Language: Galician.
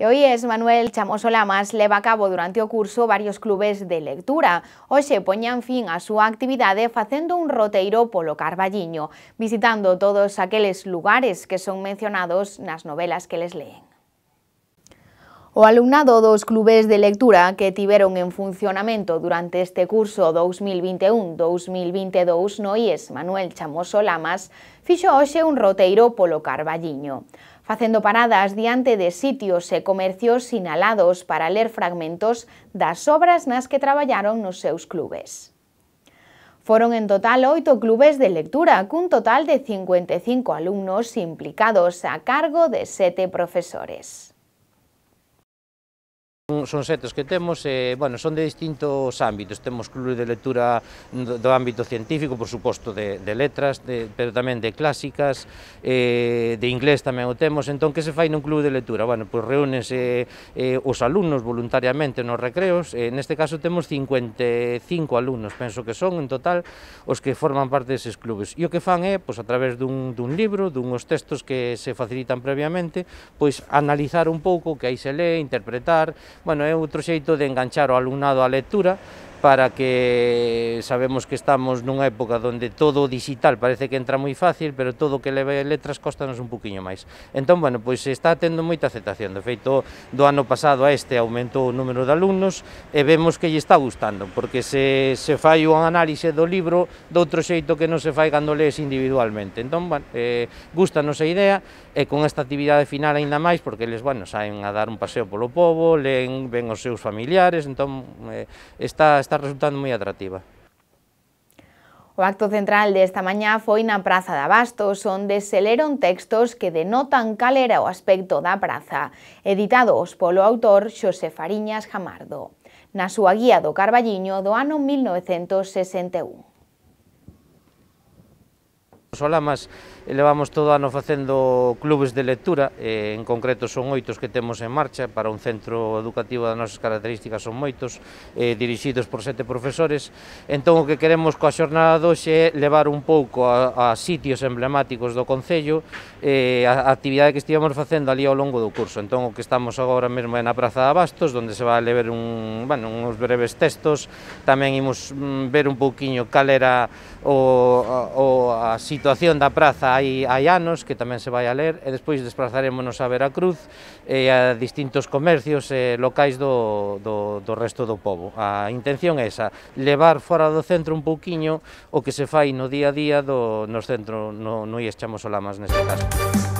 E hoxe, Manuel, Chamoso Lamas leva a cabo durante o curso varios clubes de lectura. Hoxe poñan fin a súa actividade facendo un roteiro polo Carballiño, visitando todos aqueles lugares que son mencionados nas novelas que les leen. O alumnado dos clubes de lectura que tiveron en funcionamento durante este curso 2021-2022 no IES Manuel Chamoso Lamas fixo hoxe un roteiro polo Carballiño facendo paradas diante de sitios e comercios sinalados para ler fragmentos das obras nas que traballaron nos seus clubes. Foron en total oito clubes de lectura, cun total de 55 alumnos implicados a cargo de sete profesores. Son setos que temos, eh, bueno, son de distintos ámbitos, temos clubes de lectura do, ámbito científico, por suposto, de, de letras, de, pero tamén de clásicas, eh, de inglés tamén o temos, entón que se fai nun clube de lectura? Bueno, pois reúnense eh, os alumnos voluntariamente nos recreos, eh, neste caso temos 55 alumnos, penso que son en total os que forman parte deses clubes, e o que fan é, pois a través dun, dun libro, dunhos textos que se facilitan previamente, pois analizar un pouco que aí se lee, interpretar, bueno, é outro xeito de enganchar o alumnado á lectura para que sabemos que estamos nunha época onde todo o digital parece que entra moi fácil, pero todo o que leve letras costanos un poquinho máis. Entón, bueno, pois está tendo moita aceptación. De feito, do ano pasado a este aumentou o número de alumnos e vemos que lle está gustando, porque se, se fai un análise do libro de outro xeito que non se fai cando lees individualmente. Entón, bueno, eh, gustanos a idea e con esta actividade final aínda máis, porque eles, bueno, saen a dar un paseo polo povo, leen, ven os seus familiares, entón, eh, está, está está resultando moi atractiva. O acto central desta mañá foi na Praza de Abastos, onde se leron textos que denotan cal era o aspecto da praza, editados polo autor Xosé Fariñas Jamardo, na súa guía do Carballiño do ano 1961. Os Olamas levamos todo ano facendo clubes de lectura, en concreto son oitos que temos en marcha, para un centro educativo das nosas características son moitos, dirixidos por sete profesores. Entón o que queremos coa xornada doxe é levar un pouco a, a sitios emblemáticos do Concello a actividade que estivemos facendo ali ao longo do curso. Entón o que estamos agora mesmo é na Praza de Abastos, onde se vai ler un, bueno, uns breves textos, tamén imos mm, ver un pouquiño cal era o, o a sitio situación da praza hai, hai anos, que tamén se vai a ler, e despois desplazarémonos a Veracruz e a distintos comercios e locais do, do, do resto do povo. A intención é esa, levar fora do centro un pouquiño o que se fai no día a día do, nos centro, no, no IES Chamos Lamas neste caso.